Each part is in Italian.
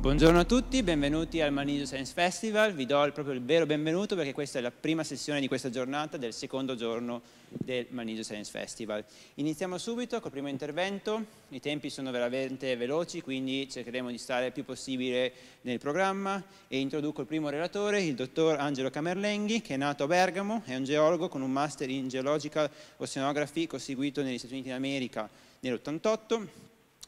Buongiorno a tutti, benvenuti al Manigio Science Festival. Vi do il proprio il vero benvenuto perché questa è la prima sessione di questa giornata del secondo giorno del Manigio Science Festival. Iniziamo subito col primo intervento, i tempi sono veramente veloci quindi cercheremo di stare il più possibile nel programma e introduco il primo relatore, il dottor Angelo Camerlenghi che è nato a Bergamo, è un geologo con un master in Geological Oceanography conseguito negli Stati Uniti d'America nell'88,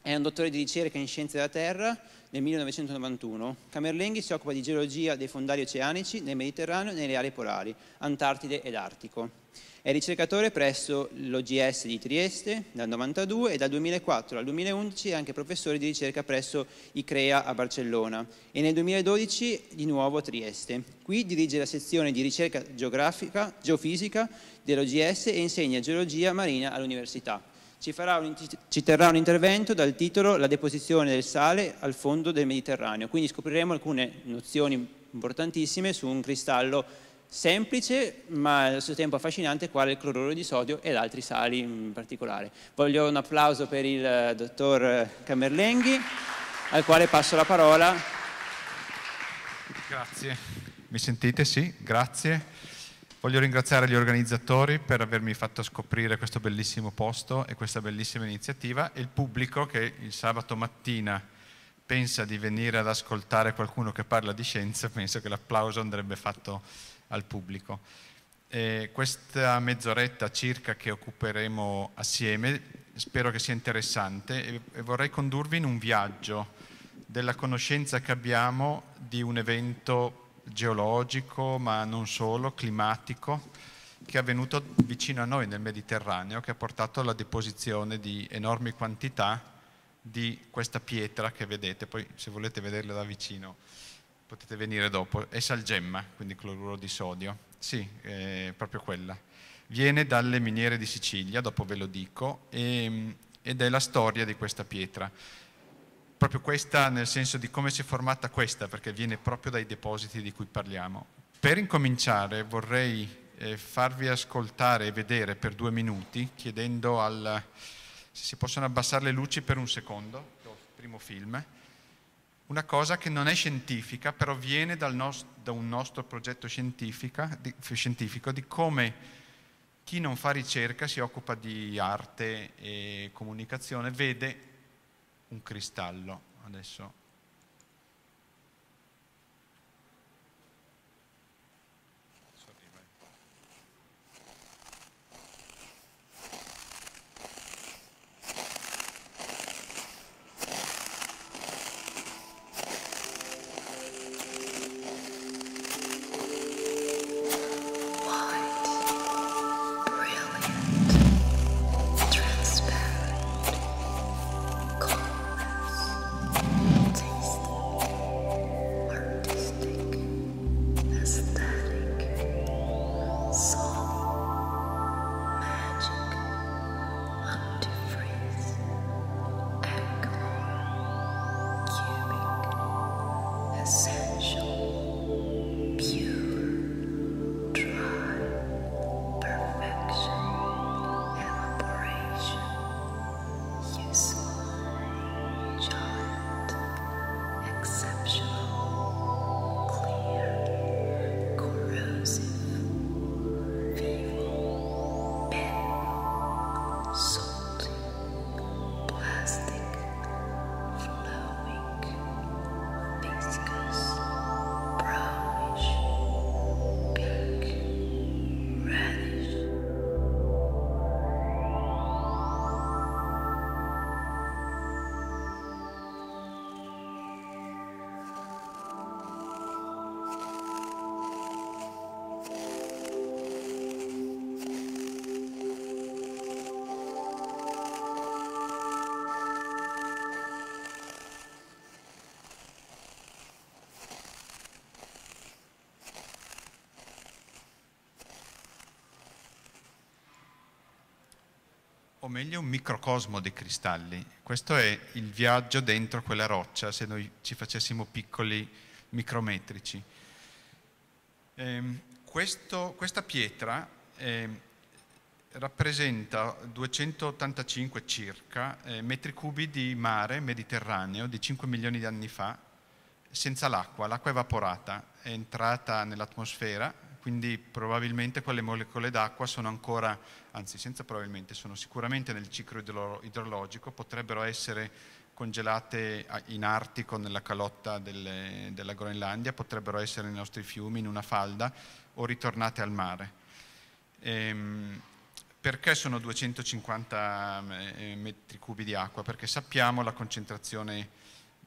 è un dottore di ricerca in scienze della Terra nel 1991. Camerlenghi si occupa di geologia dei fondali oceanici nel Mediterraneo e nelle aree polari, Antartide ed Artico. È ricercatore presso l'OGS di Trieste dal 1992 e dal 2004 al 2011 è anche professore di ricerca presso ICREA a Barcellona e nel 2012 di nuovo a Trieste. Qui dirige la sezione di ricerca geografica, geofisica dell'OGS e insegna geologia marina all'università ci, un, ci, terrà un intervento dal titolo La deposizione del sale al fondo del Mediterraneo, quindi scopriremo alcune nozioni importantissime su un cristallo semplice ma allo stesso tempo affascinante quale il cloruro di sodio ed altri sali in particolare. Voglio un applauso per il eh, dottor Camerlenghi al quale passo la parola. Grazie. Mi sentite? Sì, grazie. Voglio ringraziare gli organizzatori per avermi fatto scoprire questo bellissimo posto e questa bellissima iniziativa e il pubblico che il sabato mattina pensa di venire ad ascoltare qualcuno che parla di scienza, penso che l'applauso andrebbe fatto al pubblico. E questa mezz'oretta circa che occuperemo assieme spero che sia interessante e vorrei condurvi in un viaggio della conoscenza che abbiamo di un evento geologico, ma non solo, climatico, che è avvenuto vicino a noi nel Mediterraneo, che ha portato alla deposizione di enormi quantità di questa pietra che vedete, poi se volete vederla da vicino potete venire dopo, è salgemma, quindi cloruro di sodio, sì, è proprio quella. Viene dalle miniere di Sicilia, dopo ve lo dico, e, ehm, ed è la storia di questa pietra proprio questa nel senso di come si è formata questa, perché viene proprio dai depositi di cui parliamo. Per incominciare vorrei eh, farvi ascoltare e vedere per due minuti, chiedendo al, se si possono abbassare le luci per un secondo, il primo film, una cosa che non è scientifica, però viene nostro, da un nostro progetto di, scientifico di come chi non fa ricerca, si occupa di arte e comunicazione, vede un cristallo. Adesso o meglio un microcosmo dei cristalli. Questo è il viaggio dentro quella roccia se noi ci facessimo piccoli micrometrici. Ehm, questo, questa pietra eh, rappresenta 285 circa eh, metri cubi di mare mediterraneo di 5 milioni di anni fa, senza l'acqua, l'acqua evaporata, è entrata nell'atmosfera quindi probabilmente quelle molecole d'acqua sono ancora, anzi senza probabilmente, sono sicuramente nel ciclo idrologico, potrebbero essere congelate in Artico, nella calotta delle, della Groenlandia, potrebbero essere nei nostri fiumi, in una falda, o ritornate al mare. Ehm, perché sono 250 eh, metri cubi di acqua? Perché sappiamo la concentrazione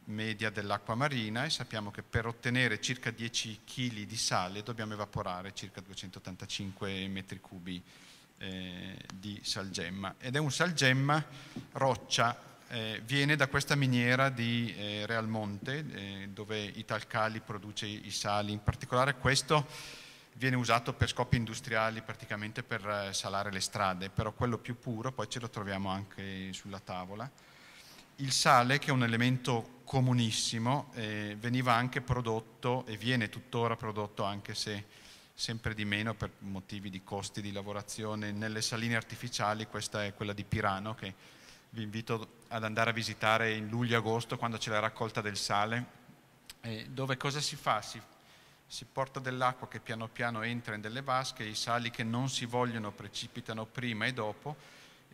media dell'acqua marina e sappiamo che per ottenere circa 10 kg di sale dobbiamo evaporare circa 285 metri cubi eh, di salgemma. Ed è un salgemma roccia, eh, viene da questa miniera di eh, Realmonte eh, dove Italcali produce i sali, in particolare questo viene usato per scopi industriali praticamente per eh, salare le strade, però quello più puro poi ce lo troviamo anche sulla tavola il sale, che è un elemento comunissimo, eh, veniva anche prodotto e viene tuttora prodotto anche se sempre di meno per motivi di costi di lavorazione nelle saline artificiali, questa è quella di Pirano che vi invito ad andare a visitare in luglio-agosto quando c'è la raccolta del sale, eh, dove cosa si fa? Si, si porta dell'acqua che piano piano entra in delle vasche, i sali che non si vogliono precipitano prima e dopo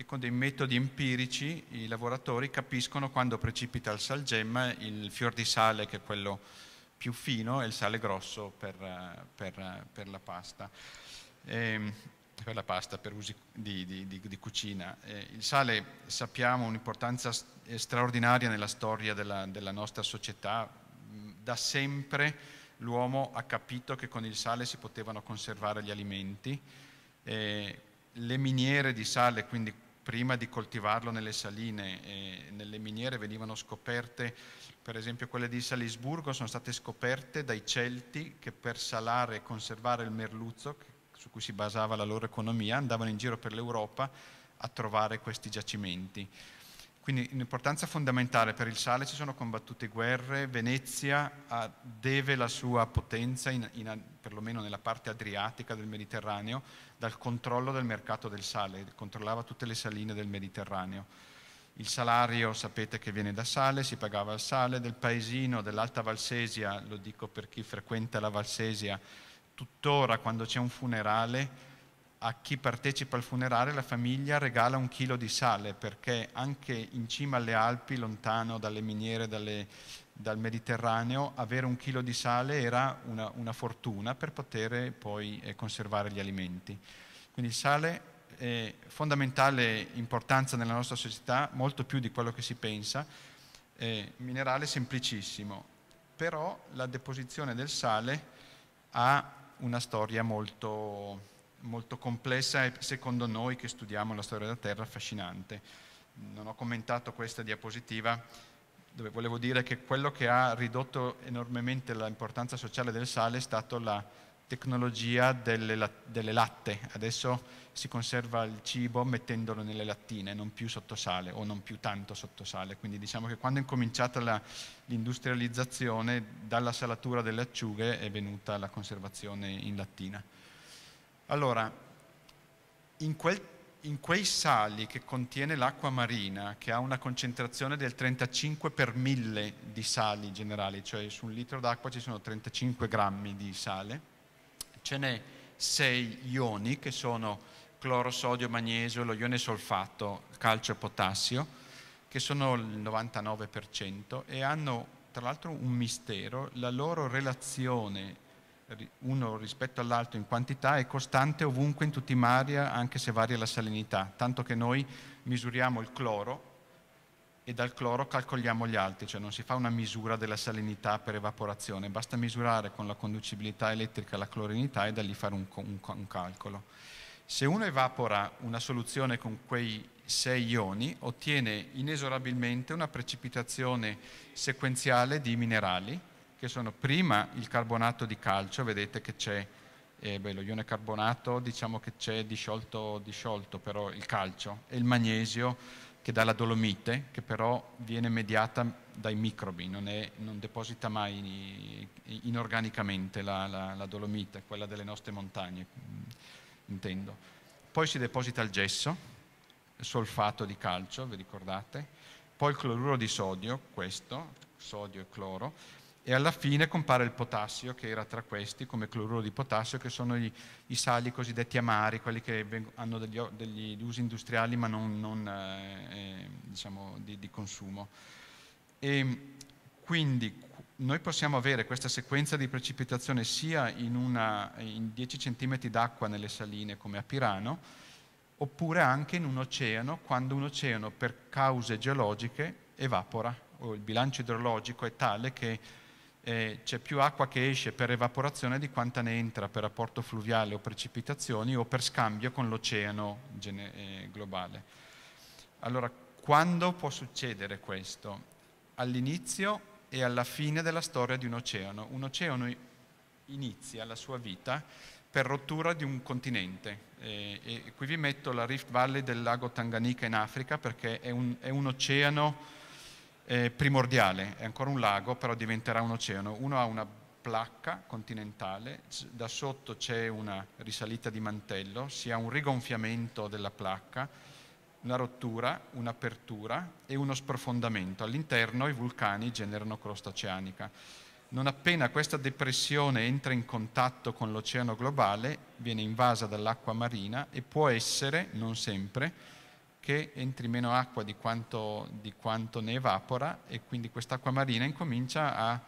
e con dei metodi empirici i lavoratori capiscono quando precipita il salgemma, il fior di sale che è quello più fino e il sale grosso per, per, per la pasta. E, ehm, per la pasta, per usi di, di, di, di cucina. Eh, il sale, sappiamo, un'importanza straordinaria nella storia della, della nostra società. Mm, da sempre l'uomo ha capito che con il sale si potevano conservare gli alimenti. Eh, le miniere di sale, quindi prima di coltivarlo nelle saline e nelle miniere venivano scoperte, per esempio quelle di Salisburgo sono state scoperte dai Celti che per salare e conservare il merluzzo su cui si basava la loro economia andavano in giro per l'Europa a trovare questi giacimenti. Quindi un'importanza fondamentale per il sale ci sono combattute guerre, Venezia ha, deve la sua potenza, in, in, perlomeno nella parte adriatica del Mediterraneo, dal controllo del mercato del sale, controllava tutte le saline del Mediterraneo. Il salario sapete che viene da sale, si pagava il sale del paesino, dell'Alta Valsesia, lo dico per chi frequenta la Valsesia, tuttora quando c'è un funerale a chi partecipa al funerale la famiglia regala un chilo di sale perché anche in cima alle Alpi, lontano dalle miniere, dalle, dal Mediterraneo, avere un chilo di sale era una, una fortuna per poter poi eh, conservare gli alimenti. Quindi il sale è fondamentale importanza nella nostra società, molto più di quello che si pensa, eh, minerale semplicissimo, però la deposizione del sale ha una storia molto molto complessa e secondo noi che studiamo la storia della Terra affascinante. Non ho commentato questa diapositiva dove volevo dire che quello che ha ridotto enormemente l'importanza sociale del sale è stata la tecnologia delle, delle latte. Adesso si conserva il cibo mettendolo nelle lattine, non più sotto sale o non più tanto sotto sale. Quindi diciamo che quando è cominciata la, l'industrializzazione, dalla salatura delle acciughe è venuta la conservazione in lattina. Allora, in, quel, in quei sali che contiene l'acqua marina, che ha una concentrazione del 35 per mille di sali generali, cioè su un litro d'acqua ci sono 35 grammi di sale, ce n'è 6 ioni che sono cloro, sodio, magnesio, lo ione solfato, calcio e potassio, che sono il 99% e hanno tra l'altro un mistero, la loro relazione uno rispetto all'altro in quantità è costante ovunque in tutti i mari, anche se varia la salinità, tanto che noi misuriamo il cloro e dal cloro calcoliamo gli altri, cioè non si fa una misura della salinità per evaporazione, basta misurare con la conducibilità elettrica la clorinità e da lì fare un, un, un calcolo. Se uno evapora una soluzione con quei sei ioni, ottiene inesorabilmente una precipitazione sequenziale di minerali, che sono prima il carbonato di calcio, vedete che c'è eh, beh, lo ione carbonato, diciamo che c'è disciolto, disciolto però il calcio e il magnesio che dà la dolomite, che però viene mediata dai microbi, non, è, non deposita mai inorganicamente la, la, la dolomite, quella delle nostre montagne, mm, intendo. Poi si deposita il gesso, il solfato di calcio, vi ricordate? Poi il cloruro di sodio, questo, sodio e cloro, e alla fine compare il potassio che era tra questi come cloruro di potassio che sono gli, i sali cosiddetti amari, quelli che hanno degli, degli, usi industriali ma non, non eh, eh diciamo di, di, consumo. E quindi noi possiamo avere questa sequenza di precipitazione sia in, una, in 10 cm d'acqua nelle saline come a Pirano, oppure anche in un oceano, quando un oceano per cause geologiche evapora, o il bilancio idrologico è tale che eh, c'è più acqua che esce per evaporazione di quanta ne entra per apporto fluviale o precipitazioni o per scambio con l'oceano eh, globale. Allora, quando può succedere questo? All'inizio e alla fine della storia di un oceano. Un oceano inizia la sua vita per rottura di un continente. E, e qui vi metto la Rift Valley del lago Tanganyika in Africa perché è un, è un oceano eh, primordiale, è ancora un lago, però diventerà un oceano. Uno ha una placca continentale, da sotto c'è una risalita di mantello, si ha un rigonfiamento della placca, una rottura, un'apertura e uno sprofondamento. All'interno i vulcani generano crosta oceanica. Non appena questa depressione entra in contatto con l'oceano globale, viene invasa dall'acqua marina e può essere, non sempre, che entri meno acqua di quanto, di quanto ne evapora e quindi quest'acqua marina incomincia a,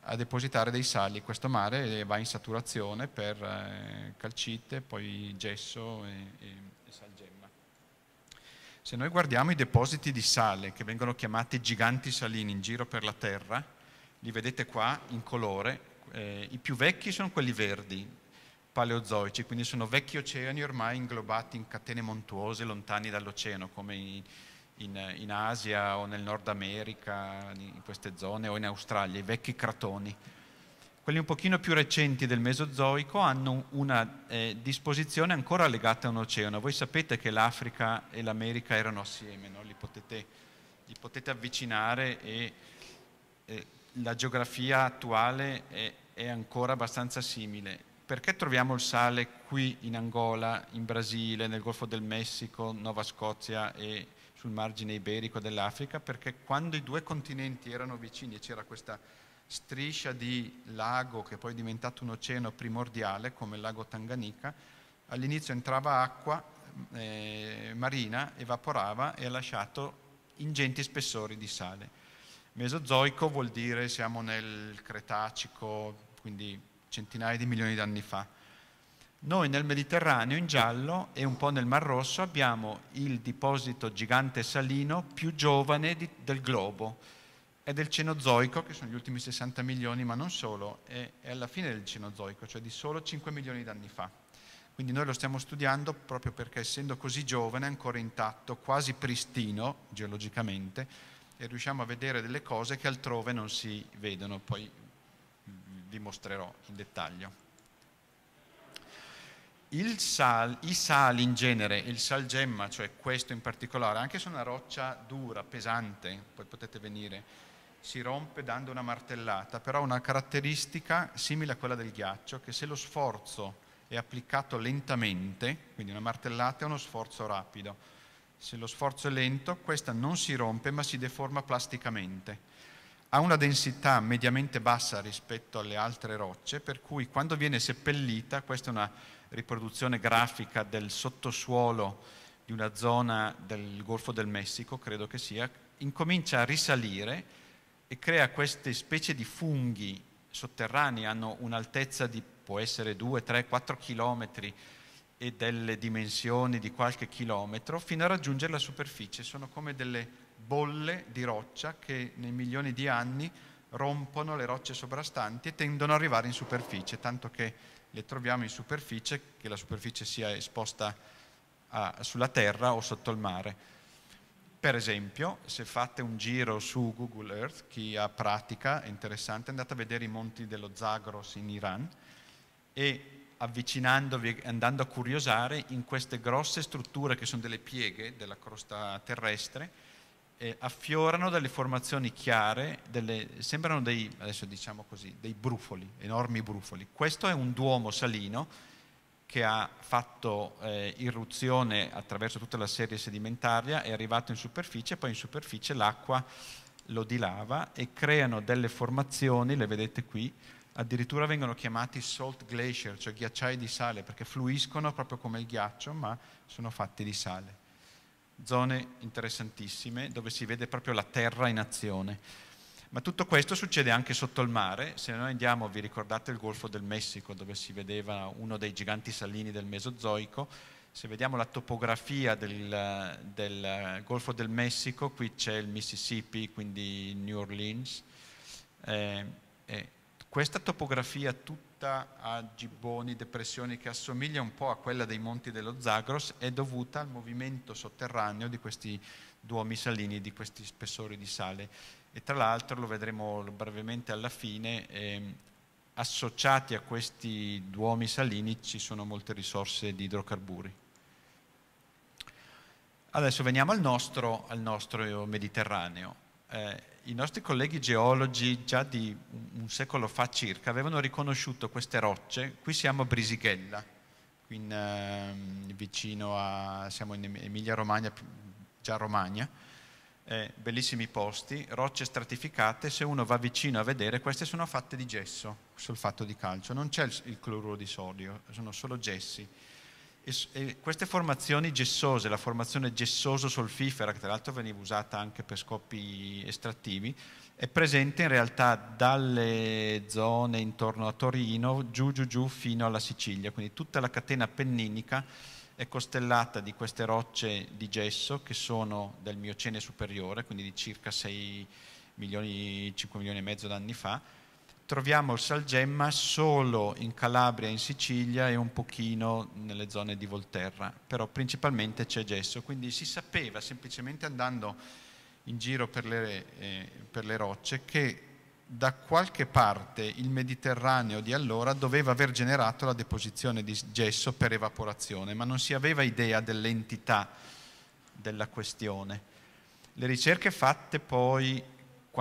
a, depositare dei sali. Questo mare va in saturazione per eh, calcite, poi gesso e, e, e salgemma. Se noi guardiamo i depositi di sale, che vengono chiamati giganti salini in giro per la Terra, li vedete qua in colore, eh, i più vecchi sono quelli verdi, paleozoici, quindi sono vecchi oceani ormai inglobati in catene montuose lontani dall'oceano, come in, in, Asia o nel Nord America, in queste zone, o in Australia, i vecchi cratoni. Quelli un pochino più recenti del Mesozoico hanno una eh, disposizione ancora legata a un oceano. Voi sapete che l'Africa e l'America erano assieme, no? li, potete, li, potete, avvicinare e eh, la geografia attuale è, è ancora abbastanza simile perché troviamo il sale qui in Angola, in Brasile, nel Golfo del Messico, Nova Scozia e sul margine iberico dell'Africa? Perché quando i due continenti erano vicini e c'era questa striscia di lago che poi è diventato un oceano primordiale come il lago Tanganica, all'inizio entrava acqua eh, marina, evaporava e ha lasciato ingenti spessori di sale. Mesozoico vuol dire siamo nel Cretacico, quindi centinaia di milioni di anni fa. Noi nel Mediterraneo in giallo e un po' nel Mar Rosso abbiamo il deposito gigante salino più giovane di, del globo. È del Cenozoico, che sono gli ultimi 60 milioni, ma non solo, è, è alla fine del Cenozoico, cioè di solo 5 milioni di anni fa. Quindi noi lo stiamo studiando proprio perché essendo così giovane, ancora intatto, quasi pristino geologicamente, e riusciamo a vedere delle cose che altrove non si vedono. Poi vi mostrerò in dettaglio. Il Sal, I sali in genere, il salgemma, cioè questo in particolare, anche se è una roccia dura, pesante, poi potete venire, si rompe dando una martellata, però ha una caratteristica simile a quella del ghiaccio, che se lo sforzo è applicato lentamente, quindi una martellata è uno sforzo rapido, se lo sforzo è lento questa non si rompe ma si deforma plasticamente ha una densità mediamente bassa rispetto alle altre rocce, per cui quando viene seppellita, questa è una riproduzione grafica del sottosuolo di una zona del Golfo del Messico, credo che sia, incomincia a risalire e crea queste specie di funghi sotterranei, hanno un'altezza di può essere 2, 3, 4 chilometri e delle dimensioni di qualche chilometro, fino a raggiungere la superficie, sono come delle bolle di roccia che nei milioni di anni rompono le rocce sovrastanti e tendono ad arrivare in superficie, tanto che le troviamo in superficie, che la superficie sia esposta a, sulla terra o sotto il mare. Per esempio, se fate un giro su Google Earth, chi ha pratica, è interessante, andate a vedere i monti dello Zagros in Iran e avvicinandovi, andando a curiosare in queste grosse strutture che sono delle pieghe della crosta terrestre, eh, affiorano delle formazioni chiare, delle, sembrano dei, diciamo così, dei brufoli, enormi brufoli. Questo è un duomo salino che ha fatto eh, irruzione attraverso tutta la serie sedimentaria, è arrivato in superficie, poi in superficie l'acqua lo dilava e creano delle formazioni, le vedete qui, addirittura vengono chiamati salt glacier, cioè ghiacciai di sale, perché fluiscono proprio come il ghiaccio, ma sono fatti di sale zone interessantissime dove si vede proprio la terra in azione. Ma tutto questo succede anche sotto il mare, se noi andiamo, vi ricordate il Golfo del Messico dove si vedeva uno dei giganti salini del Mesozoico, se vediamo la topografia del, del Golfo del Messico, qui c'è il Mississippi, quindi New Orleans, eh, eh, questa topografia tutta a gibboni, depressioni che assomiglia un po' a quella dei monti dello Zagros è dovuta al movimento sotterraneo di questi duomi salini, di questi spessori di sale. E tra l'altro, lo vedremo brevemente alla fine, ehm, associati a questi duomi salini ci sono molte risorse di idrocarburi. Adesso veniamo al nostro, al nostro Mediterraneo. Eh, i nostri colleghi geologi già di un secolo fa circa avevano riconosciuto queste rocce, qui siamo a Brisighella, in, eh, vicino a, siamo in Emilia Romagna, già Romagna, eh, bellissimi posti, rocce stratificate, se uno va vicino a vedere queste sono fatte di gesso, solfato di calcio, non c'è il, il cloruro di sodio, sono solo gessi e queste formazioni gessose, la formazione gessoso-solfifera, che tra l'altro veniva usata anche per scopi estrattivi, è presente in realtà dalle zone intorno a Torino giù giù giù fino alla Sicilia, quindi tutta la catena penninica è costellata di queste rocce di gesso che sono del Miocene superiore, quindi di circa 6 milioni, 5 milioni e mezzo d'anni fa, troviamo salgemma solo in Calabria, in Sicilia e un pochino nelle zone di Volterra, però principalmente c'è gesso, quindi si sapeva semplicemente andando in giro per le, eh, per le rocce che da qualche parte il Mediterraneo di allora doveva aver generato la deposizione di gesso per evaporazione, ma non si aveva idea dell'entità della questione. Le ricerche fatte poi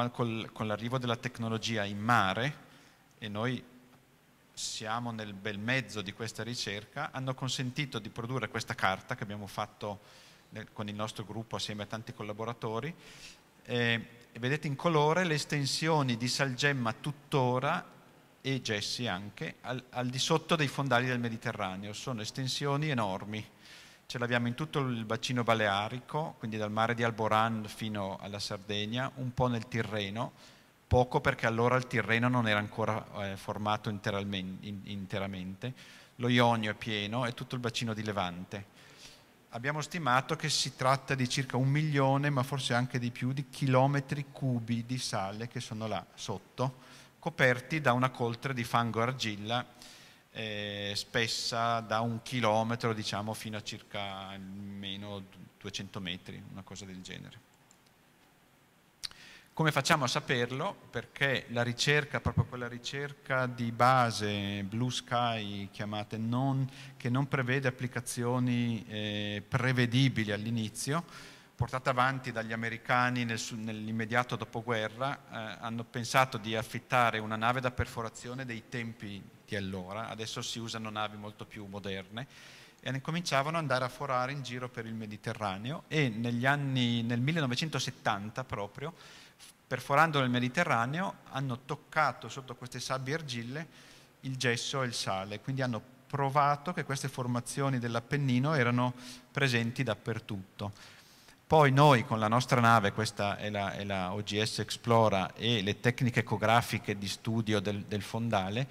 con l'arrivo della tecnologia in mare, e noi siamo nel bel mezzo di questa ricerca, hanno consentito di produrre questa carta che abbiamo fatto nel, con il nostro gruppo assieme a tanti collaboratori. Eh, vedete in colore le estensioni di Salgemma tuttora e Gessi anche, al, al di sotto dei fondali del Mediterraneo. Sono estensioni enormi ce l'abbiamo in tutto il bacino balearico, quindi dal mare di Alboran fino alla Sardegna, un po' nel Tirreno, poco perché allora il Tirreno non era ancora eh, formato interamente, lo Ionio è pieno e tutto il bacino di Levante. Abbiamo stimato che si tratta di circa un milione, ma forse anche di più, di chilometri cubi di sale che sono là sotto, coperti da una coltre di fango argilla eh, spessa da un chilometro diciamo, fino a circa almeno 200 metri, una cosa del genere. Come facciamo a saperlo? Perché la ricerca, proprio quella ricerca di base, Blue Sky chiamate, non, che non prevede applicazioni eh, prevedibili all'inizio, portata avanti dagli americani nel, nell'immediato dopoguerra, eh, hanno pensato di affittare una nave da perforazione dei tempi di allora, adesso si usano navi molto più moderne, e cominciavano ad andare a forare in giro per il Mediterraneo e negli anni, nel 1970 proprio, perforando nel Mediterraneo, hanno toccato sotto queste sabbie argille il gesso e il sale, quindi hanno provato che queste formazioni dell'Appennino erano presenti dappertutto. Poi noi con la nostra nave, questa è la, è la OGS Explora e le tecniche ecografiche di studio del, del fondale,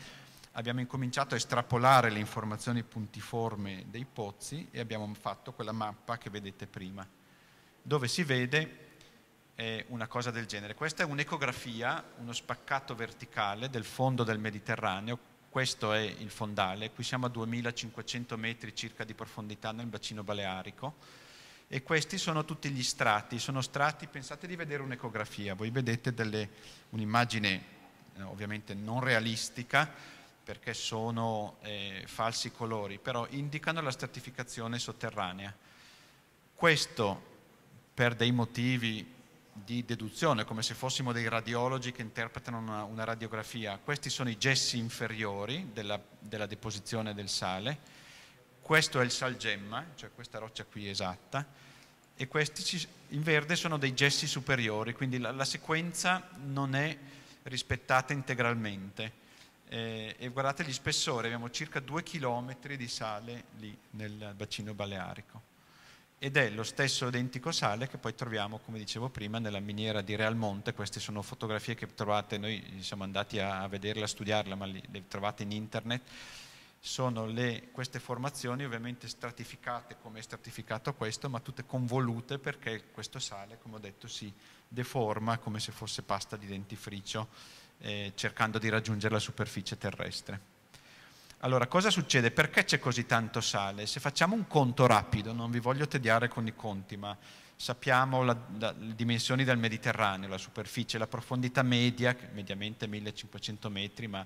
abbiamo incominciato a estrapolare le informazioni puntiforme dei pozzi e abbiamo fatto quella mappa che vedete prima, dove si vede eh, una cosa del genere. Questa è un'ecografia, uno spaccato verticale del fondo del Mediterraneo, questo è il fondale, qui siamo a 2500 metri circa di profondità nel bacino balearico e questi sono tutti gli strati, sono strati, pensate di vedere un'ecografia, voi vedete delle, un'immagine eh, ovviamente non realistica, perché sono eh, falsi colori, però indicano la stratificazione sotterranea. Questo per dei motivi di deduzione, come se fossimo dei radiologi che interpretano una, una radiografia. Questi sono i gessi inferiori della, della, deposizione del sale, questo è il salgemma, cioè questa roccia qui esatta, e questi ci, in verde sono dei gessi superiori, quindi la, la sequenza non è rispettata integralmente eh, e guardate gli spessori, abbiamo circa due chilometri di sale lì nel bacino balearico. Ed è lo stesso identico sale che poi troviamo, come dicevo prima, nella miniera di Real Monte. Queste sono fotografie che trovate, noi siamo andati a, a vederla, a studiarla, ma le trovate in internet sono le, queste formazioni ovviamente stratificate come è stratificato questo, ma tutte convolute perché questo sale, come ho detto, si deforma come se fosse pasta di dentifricio eh, cercando di raggiungere la superficie terrestre. Allora, cosa succede? Perché c'è così tanto sale? Se facciamo un conto rapido, non vi voglio tediare con i conti, ma sappiamo la, la, le dimensioni del Mediterraneo, la superficie, la profondità media, che mediamente è 1500 metri, ma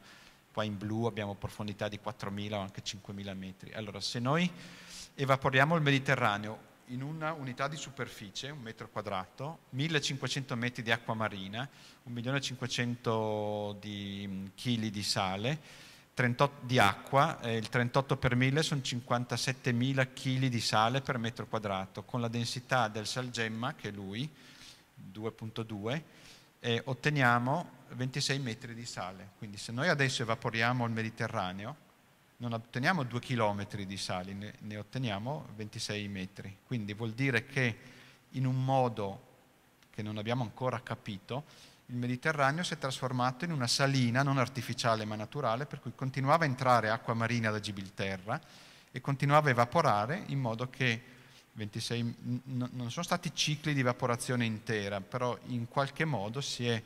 qua in blu abbiamo profondità di 4000 o anche 5000 metri. Allora, se noi evaporiamo il Mediterraneo, in una unità di superficie, un metro quadrato, 1500 metri di acqua marina, 1.500.000 di kg mm, di sale, 38 di acqua, eh, il 38 per 1000 sono 57.000 kg di sale per metro quadrato, con la densità del salgemma, che è lui, 2.2, eh, otteniamo 26 metri di sale. Quindi se noi adesso evaporiamo il Mediterraneo, non otteniamo 2 km di sali, ne, ne otteniamo 26 metri. Quindi vuol dire che in un modo che non abbiamo ancora capito, il Mediterraneo si è trasformato in una salina non artificiale ma naturale, per cui continuava a entrare acqua marina da Gibilterra e continuava a evaporare in modo che 26, non sono stati cicli di evaporazione intera, però in qualche modo si è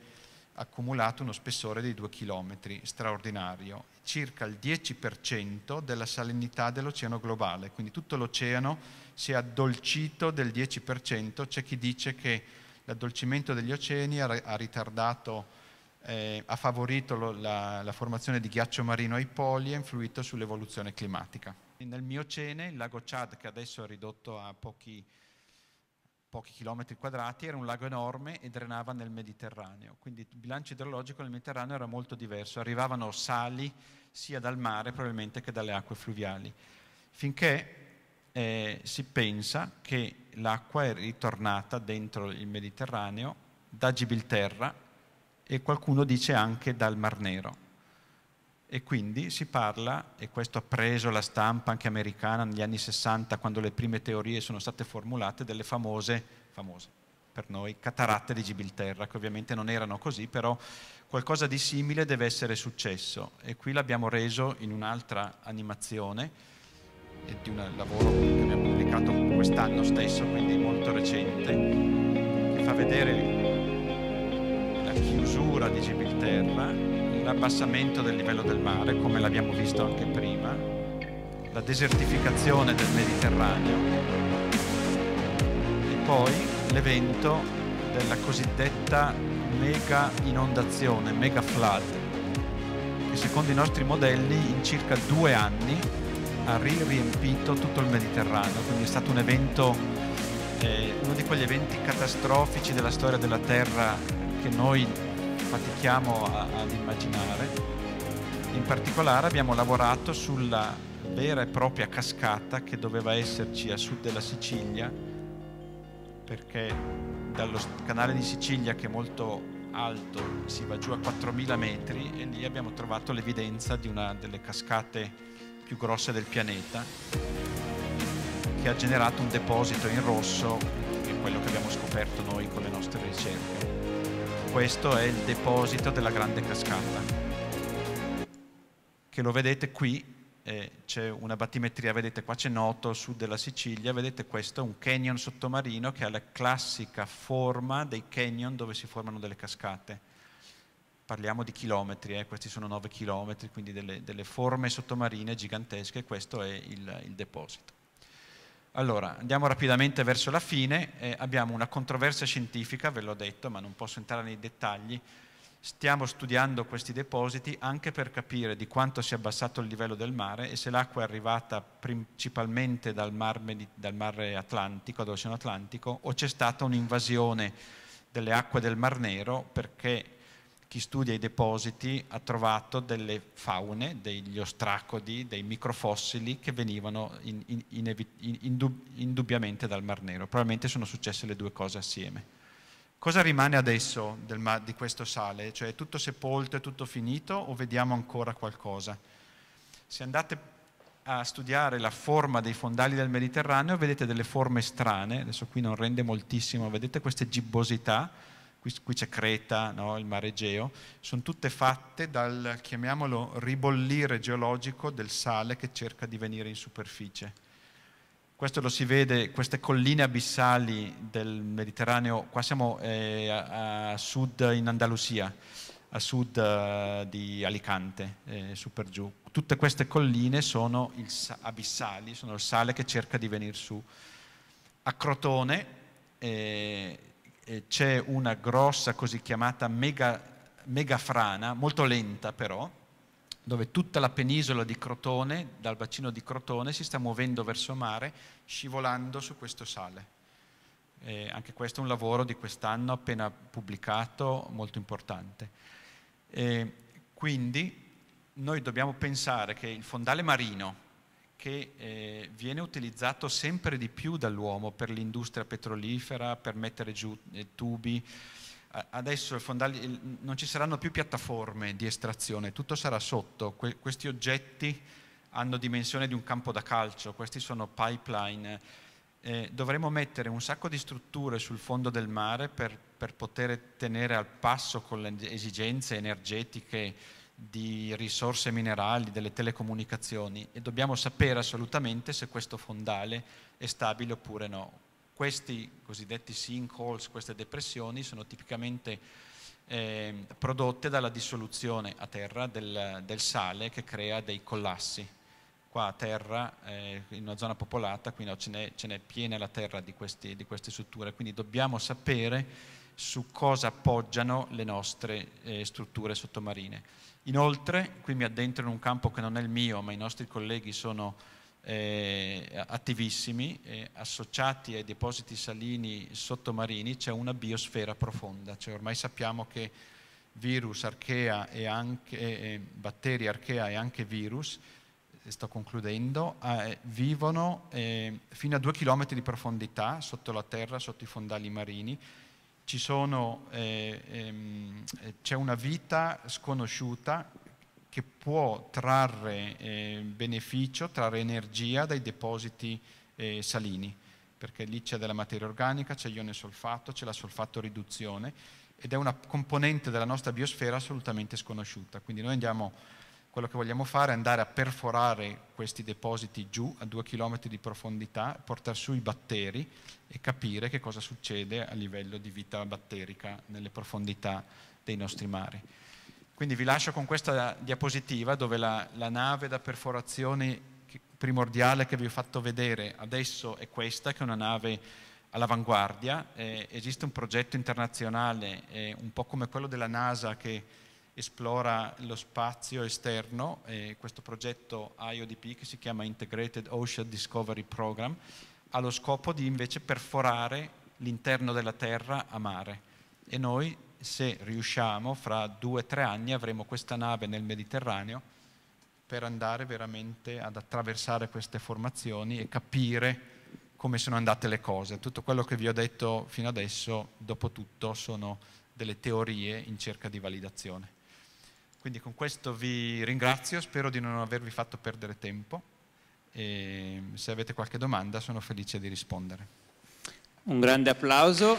accumulato uno spessore di 2 km straordinario, circa il 10% della salinità dell'oceano globale, quindi tutto l'oceano si è addolcito del 10%, c'è chi dice che l'addolcimento degli oceani ha ritardato eh, ha favorito lo, la, la, formazione di ghiaccio marino ai poli e ha influito sull'evoluzione climatica. Nel mio cene, il lago Chad, che adesso è ridotto a pochi pochi chilometri quadrati, era un lago enorme e drenava nel Mediterraneo, quindi il bilancio idrologico nel Mediterraneo era molto diverso, arrivavano sali sia dal mare probabilmente che dalle acque fluviali, finché eh, si pensa che l'acqua è ritornata dentro il Mediterraneo da Gibilterra e qualcuno dice anche dal Mar Nero e quindi si parla, e questo ha preso la stampa anche americana negli anni 60 quando le prime teorie sono state formulate, delle famose, famose per noi, cataratte di Gibilterra, che ovviamente non erano così, però qualcosa di simile deve essere successo e qui l'abbiamo reso in un'altra animazione di un lavoro che abbiamo pubblicato quest'anno stesso, quindi molto recente, che fa vedere la chiusura di Gibilterra l'abbassamento del livello del mare, come l'abbiamo visto anche prima, la desertificazione del Mediterraneo e poi l'evento della cosiddetta mega inondazione, mega flood, che secondo i nostri modelli in circa due anni ha riempito tutto il Mediterraneo, quindi è stato un evento, eh, uno di quegli eventi catastrofici della storia della Terra che noi fatichiamo a, ad immaginare. In particolare abbiamo lavorato sulla vera e propria cascata che doveva esserci a sud della Sicilia, perché dallo canale di Sicilia che è molto alto si va giù a 4.000 metri e lì abbiamo trovato l'evidenza di una delle cascate più grosse del pianeta che ha generato un deposito in rosso, che è quello che abbiamo scoperto noi con le nostre ricerche questo è il deposito della grande cascata. Che lo vedete qui, eh, c'è una battimetria, vedete qua c'è Noto, sud della Sicilia, vedete questo è un canyon sottomarino che ha la classica forma dei canyon dove si formano delle cascate. Parliamo di chilometri, eh, questi sono 9 chilometri, quindi delle, delle, forme sottomarine gigantesche, questo è il, il deposito. Allora, andiamo rapidamente verso la fine, eh, abbiamo una controversia scientifica, ve l'ho detto, ma non posso entrare nei dettagli. Stiamo studiando questi depositi anche per capire di quanto si è abbassato il livello del mare e se l'acqua è arrivata principalmente dal, mar, dal mare Atlantico, dall'Oceano Atlantico, o c'è stata un'invasione delle acque del Mar Nero perché chi studia i depositi ha trovato delle faune, degli ostracodi, dei microfossili che venivano in, in, in, indubbiamente dal Mar Nero. Probabilmente sono successe le due cose assieme. Cosa rimane adesso del, di questo sale? Cioè è tutto sepolto, è tutto finito o vediamo ancora qualcosa? Se andate a studiare la forma dei fondali del Mediterraneo vedete delle forme strane, adesso qui non rende moltissimo, vedete queste gibbosità, qui, qui c'è Creta, no? il mare Egeo, sono tutte fatte dal, chiamiamolo, ribollire geologico del sale che cerca di venire in superficie. Questo lo si vede, queste colline abissali del Mediterraneo, qua siamo eh, a, a, sud in Andalusia, a sud uh, di Alicante, eh, su per giù. Tutte queste colline sono il, abissali, sono il sale che cerca di venire su. A Crotone, eh, eh, c'è una grossa così chiamata mega, megafrana, molto lenta però, dove tutta la penisola di Crotone, dal bacino di Crotone, si sta muovendo verso mare, scivolando su questo sale. E eh, anche questo è un lavoro di quest'anno appena pubblicato, molto importante. E eh, quindi noi dobbiamo pensare che il fondale marino, che eh, viene utilizzato sempre di più dall'uomo per l'industria petrolifera, per mettere giù eh, tubi. Adesso fondale, non ci saranno più piattaforme di estrazione, tutto sarà sotto. Que questi oggetti hanno dimensione di un campo da calcio, questi sono pipeline. Eh, dovremo mettere un sacco di strutture sul fondo del mare per, per poter tenere al passo con le esigenze energetiche di risorse minerali, delle telecomunicazioni e dobbiamo sapere assolutamente se questo fondale è stabile oppure no. Questi cosiddetti sinkholes, queste depressioni, sono tipicamente eh, prodotte dalla dissoluzione a terra del, del, sale che crea dei collassi. Qua a terra, eh, in una zona popolata, quindi no, ce, n'è, ce n'è piena la terra di, questi, di queste strutture, quindi dobbiamo sapere su cosa appoggiano le nostre eh, strutture sottomarine Inoltre, qui mi addentro in un campo che non è il mio, ma i nostri colleghi sono eh, attivissimi, eh, associati ai depositi salini sottomarini, c'è una biosfera profonda, cioè ormai sappiamo che virus, archea e anche eh, eh batteri, archea e anche virus, eh, sto concludendo, eh, vivono fino a due chilometri di profondità sotto la terra, sotto i fondali marini sono, eh, ehm, c'è una vita sconosciuta che può trarre eh, beneficio, trarre energia dai depositi eh, salini, perché lì c'è della materia organica, c'è ione solfato, c'è la solfatoriduzione ed è una componente della nostra biosfera assolutamente sconosciuta. Quindi noi andiamo quello che vogliamo fare è andare a perforare questi depositi giù a due chilometri di profondità, portare su i batteri e capire che cosa succede a livello di vita batterica nelle profondità dei nostri mari. Quindi vi lascio con questa diapositiva dove la, la nave da perforazione primordiale che vi ho fatto vedere adesso è questa, che è una nave all'avanguardia. Eh, esiste un progetto internazionale, eh, un po' come quello della NASA che esplora lo spazio esterno, eh, questo progetto IODP che si chiama Integrated Ocean Discovery Program, ha lo scopo di invece perforare l'interno della Terra a mare e noi se riusciamo fra due o tre anni avremo questa nave nel Mediterraneo per andare veramente ad attraversare queste formazioni e capire come sono andate le cose. Tutto quello che vi ho detto fino adesso, dopo tutto, sono delle teorie in cerca di validazione. Quindi con questo vi ringrazio, spero di non avervi fatto perdere tempo e se avete qualche domanda sono felice di rispondere. Un grande applauso.